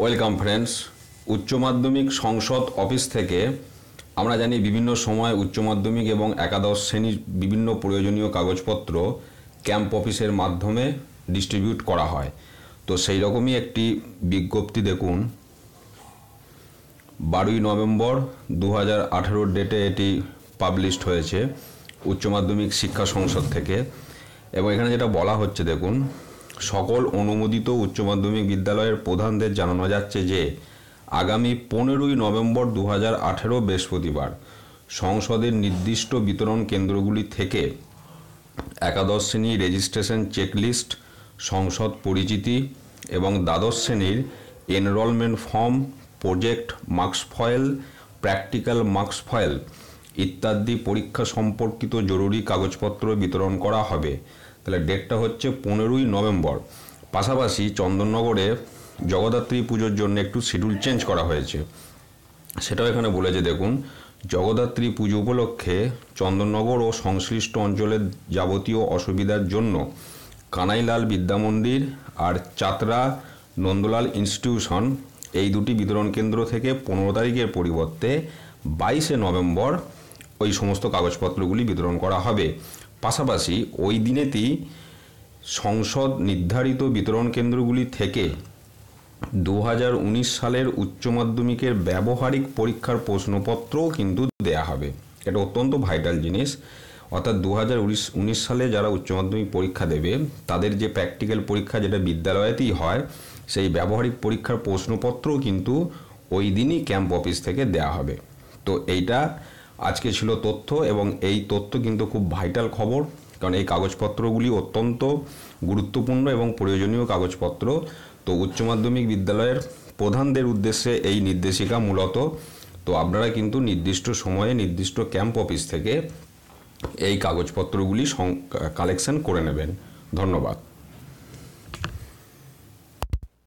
welcome friends উচ্চ মাধ্যমিক সংসদ অফিস থেকে আমরা জানি বিভিন্ন সময় উচ্চ মাধ্যমিক এবং একাদশ শ্রেণীর বিভিন্ন প্রয়োজনীয় কাগজপত্র ক্যাম্প অফিসের মাধ্যমে ডিস্ট্রিবিউট করা হয় তো সেই রকমই একটি বিজ্ঞপ্তি দেখুন বারোই নভেম্বর দু হাজার ডেটে এটি পাবলিশড হয়েছে উচ্চ মাধ্যমিক শিক্ষা সংসদ থেকে এবং এখানে যেটা বলা হচ্ছে দেখুন সকল অনুমোদিত উচ্চ মাধ্যমিক বিদ্যালয়ের প্রধানদের জানানো যাচ্ছে যে আগামী পনেরোই নভেম্বর দু হাজার আঠেরো বৃহস্পতিবার সংসদের নির্দিষ্ট বিতরণ কেন্দ্রগুলি থেকে একাদশ শ্রেণীর রেজিস্ট্রেশন চেকলিস্ট সংসদ পরিচিতি এবং দ্বাদশ শ্রেণীর enrolment form project marks foil practical marks foil ইত্যাদি পরীক্ষা সম্পর্কিত জরুরি কাগজপত্র বিতরণ করা হবে তাহলে ডেটটা হচ্ছে পনেরোই নভেম্বর পাশাপাশি চন্দননগরে জগদ্ধাত্রী পুজোর জন্য একটু শিডিউল চেঞ্জ করা হয়েছে সেটাও এখানে বলেছে দেখুন জগদ্ধাত্রী পুজো উপলক্ষে চন্দননগর ও সংশ্লিষ্ট অঞ্চলের যাবতীয় অসুবিধার জন্য কানাইলাল বিদ্যামন্দির আর চাতরা নন্দলাল ইনস্টিটিউশন এই দুটি বিতরণ কেন্দ্র থেকে পনেরো তারিখের পরিবর্তে বাইশে নভেম্বর ওই সমস্ত কাগজপত্রগুলি বিতরণ করা হবে পাশাপাশি ওই দিনেতেই সংসদ নির্ধারিত বিতরণ কেন্দ্রগুলি থেকে দু সালের উচ্চ মাধ্যমিকের ব্যবহারিক পরীক্ষার প্রশ্নপত্রও কিন্তু দেয়া হবে এটা অত্যন্ত ভাইটাল জিনিস অর্থাৎ দু হাজার সালে যারা উচ্চ মাধ্যমিক পরীক্ষা দেবে তাদের যে প্র্যাকটিক্যাল পরীক্ষা যেটা বিদ্যালয়েতেই হয় সেই ব্যবহারিক পরীক্ষার প্রশ্নপত্রও কিন্তু ওই দিনই ক্যাম্প অফিস থেকে দেয়া হবে তো এইটা আজকে ছিল তথ্য এবং এই তথ্য কিন্তু খুব ভাইটাল খবর কারণ এই কাগজপত্রগুলি অত্যন্ত গুরুত্বপূর্ণ এবং প্রয়োজনীয় কাগজপত্র তো উচ্চ মাধ্যমিক বিদ্যালয়ের প্রধানদের উদ্দেশ্যে এই নির্দেশিকা মূলত তো আপনারা কিন্তু নির্দিষ্ট সময়ে নির্দিষ্ট ক্যাম্প অফিস থেকে এই কাগজপত্রগুলি কালেকশন করে নেবেন ধন্যবাদ